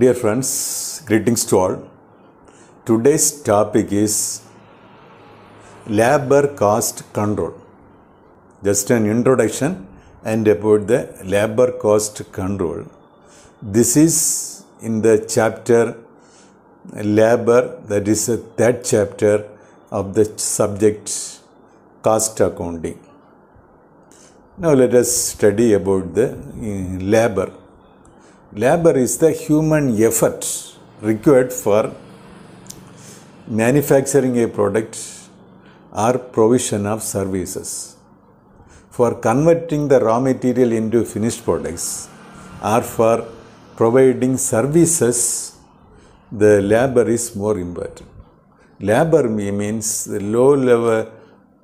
Dear friends, greetings to all. Today's topic is labor cost control. Just an introduction and about the labor cost control. This is in the chapter labor, that is a third chapter of the subject cost accounting. Now let us study about the eh, labor labor is the human effort required for manufacturing a product or provision of services. For converting the raw material into finished products or for providing services, the labor is more important. Labor means the low level,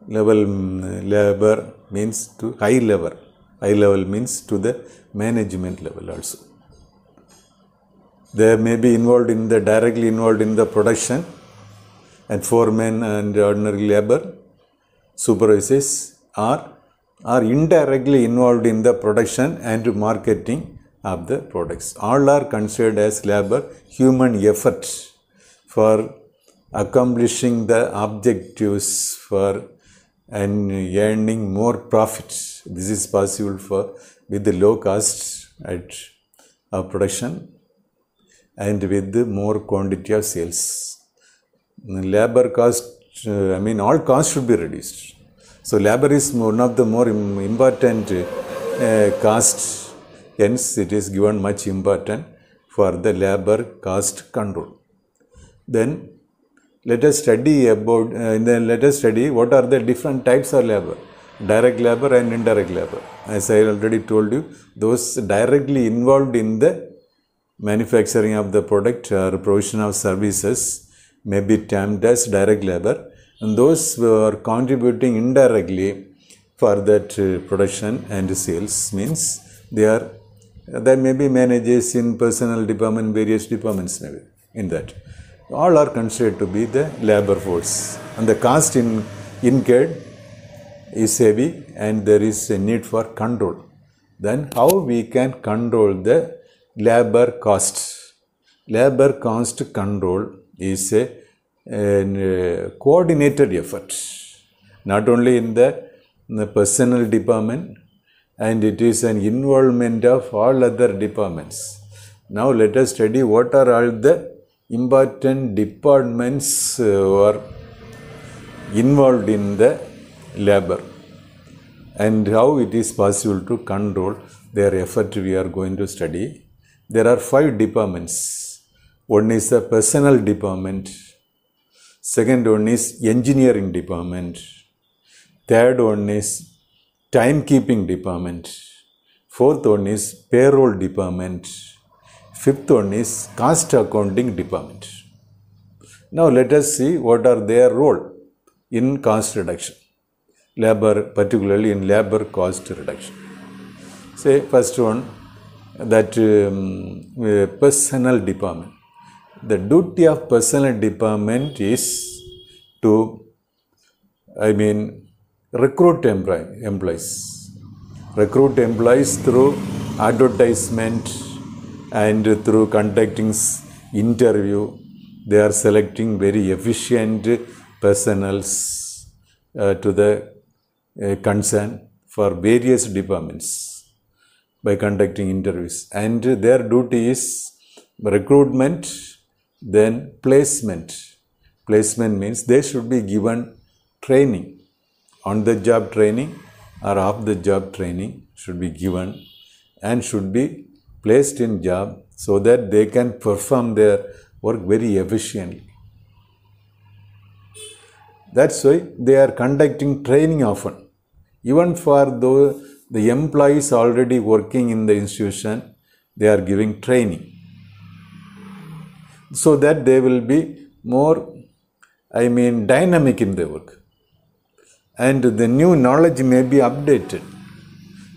level mm, labor means to high level. High level means to the management level also. They may be involved in the directly involved in the production and foremen and ordinary labor supervisors are are indirectly involved in the production and marketing of the products. All are considered as labor, human efforts for accomplishing the objectives for and earning more profits. This is possible for with the low costs at uh, production and with more quantity of sales. Labor cost, I mean, all costs should be reduced. So, labor is one of the more important uh, costs, hence, it is given much important for the labor cost control. Then, let us study about, uh, then let us study what are the different types of labor direct labor and indirect labor. As I already told you, those directly involved in the manufacturing of the product or provision of services may be termed as direct labor and those who are contributing indirectly for that uh, production and sales means they are there may be managers in personal department various departments maybe in that all are considered to be the labor force and the cost in, incurred is heavy and there is a need for control then how we can control the labor cost, Labor cost control is a, a uh, coordinated effort, not only in the, in the personal department, and it is an involvement of all other departments. Now let us study what are all the important departments uh, are involved in the labor and how it is possible to control their effort we are going to study there are five departments. One is the personal department. Second one is engineering department. Third one is timekeeping department. Fourth one is payroll department. Fifth one is cost accounting department. Now let us see what are their role in cost reduction. Labor, particularly in labor cost reduction. Say first one, that um, personal department. The duty of personal department is to, I mean, recruit employees. Recruit employees through advertisement and through conducting interview. They are selecting very efficient personals uh, to the uh, concern for various departments by conducting interviews. And their duty is recruitment, then placement. Placement means they should be given training, on the job training or off the job training should be given and should be placed in job so that they can perform their work very efficiently. That's why they are conducting training often. Even for those the employees already working in the institution, they are giving training. So that they will be more, I mean, dynamic in their work. And the new knowledge may be updated.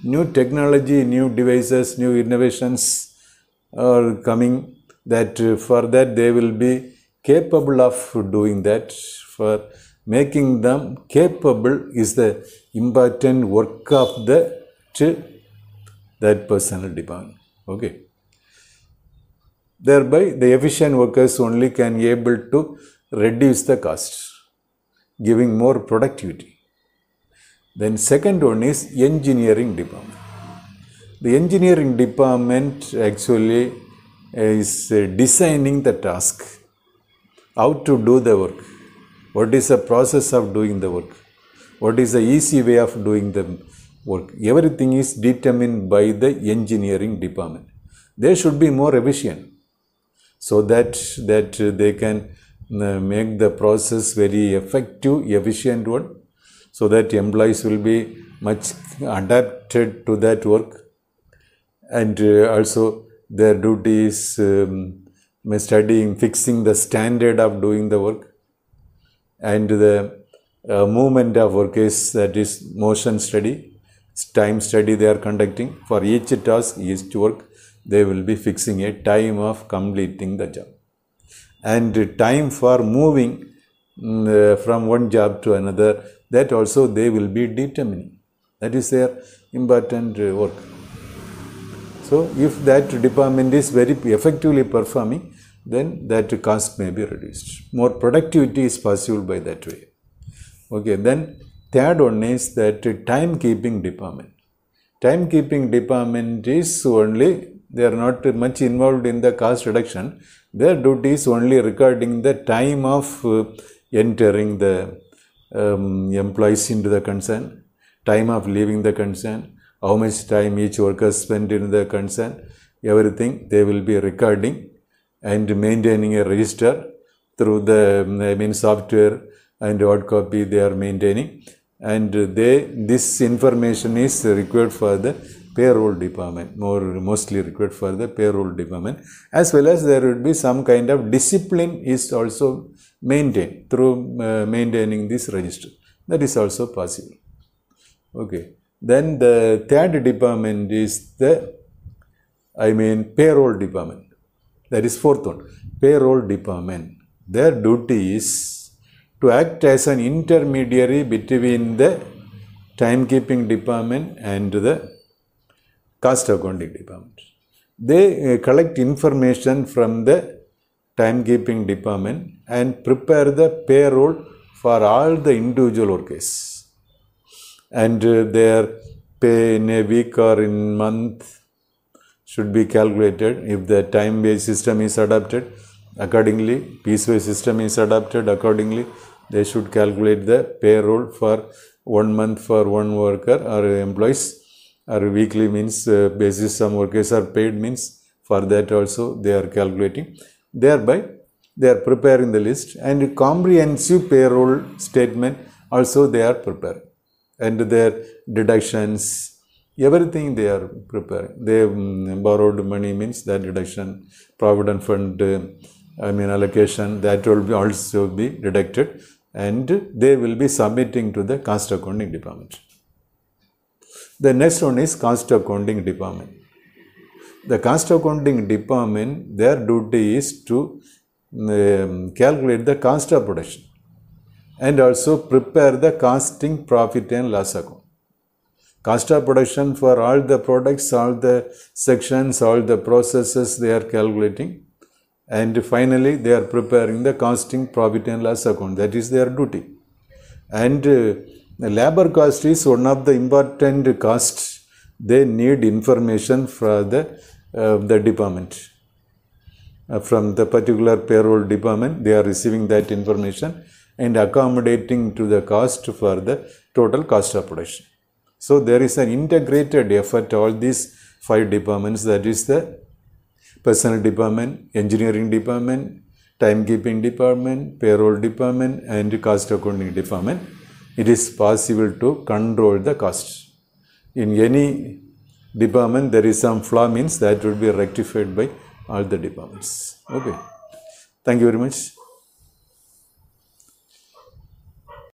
New technology, new devices, new innovations are coming that uh, for that they will be capable of doing that for making them capable is the important work of the to that personal demand. Okay. Thereby, the efficient workers only can be able to reduce the cost, giving more productivity. Then second one is engineering department. The engineering department actually is uh, designing the task, how to do the work, what is the process of doing the work, what is the easy way of doing the work. Everything is determined by the engineering department. They should be more efficient so that, that they can uh, make the process very effective, efficient one, so that employees will be much adapted to that work. And uh, also their duties um, studying, fixing the standard of doing the work. And the uh, movement of work is that is motion study time study they are conducting. For each task, each work, they will be fixing a time of completing the job. And time for moving mm, uh, from one job to another, that also they will be determining. That is their important uh, work. So, if that department is very effectively performing, then that cost may be reduced. More productivity is possible by that way. Okay, then Third one is that timekeeping department. Timekeeping department is only, they are not much involved in the cost reduction. Their duty is only regarding the time of uh, entering the um, employees into the concern, time of leaving the concern, how much time each worker spent in the concern, everything they will be recording and maintaining a register through the I mean software and hard copy they are maintaining and they, this information is required for the payroll department, more mostly required for the payroll department, as well as there would be some kind of discipline is also maintained through uh, maintaining this register. That is also possible. Okay. Then the third department is the, I mean, payroll department. That is fourth one. Payroll department. Their duty is to act as an intermediary between the timekeeping department and the cost accounting department. They uh, collect information from the timekeeping department and prepare the payroll for all the individual workers and uh, their pay in a week or in month should be calculated if the time based system is adopted accordingly Piece piece-based system is adopted accordingly they should calculate the payroll for one month for one worker or employees or weekly means uh, basis some workers are paid means for that also they are calculating thereby they are preparing the list and comprehensive payroll statement also they are preparing and their deductions everything they are preparing they um, borrowed money means that deduction provident fund uh, i mean allocation that will be also be deducted and they will be submitting to the cost accounting department. The next one is cost accounting department. The cost accounting department, their duty is to um, calculate the cost of production and also prepare the costing profit and loss account. Cost of production for all the products, all the sections, all the processes they are calculating and finally they are preparing the costing profit and loss account that is their duty and uh, labor cost is one of the important costs they need information from the uh, the department uh, from the particular payroll department they are receiving that information and accommodating to the cost for the total cost of production so there is an integrated effort all these five departments that is the personal department, engineering department, timekeeping department, payroll department and cost accounting department, it is possible to control the cost. In any department there is some flaw means that will be rectified by all the departments. Okay. Thank you very much.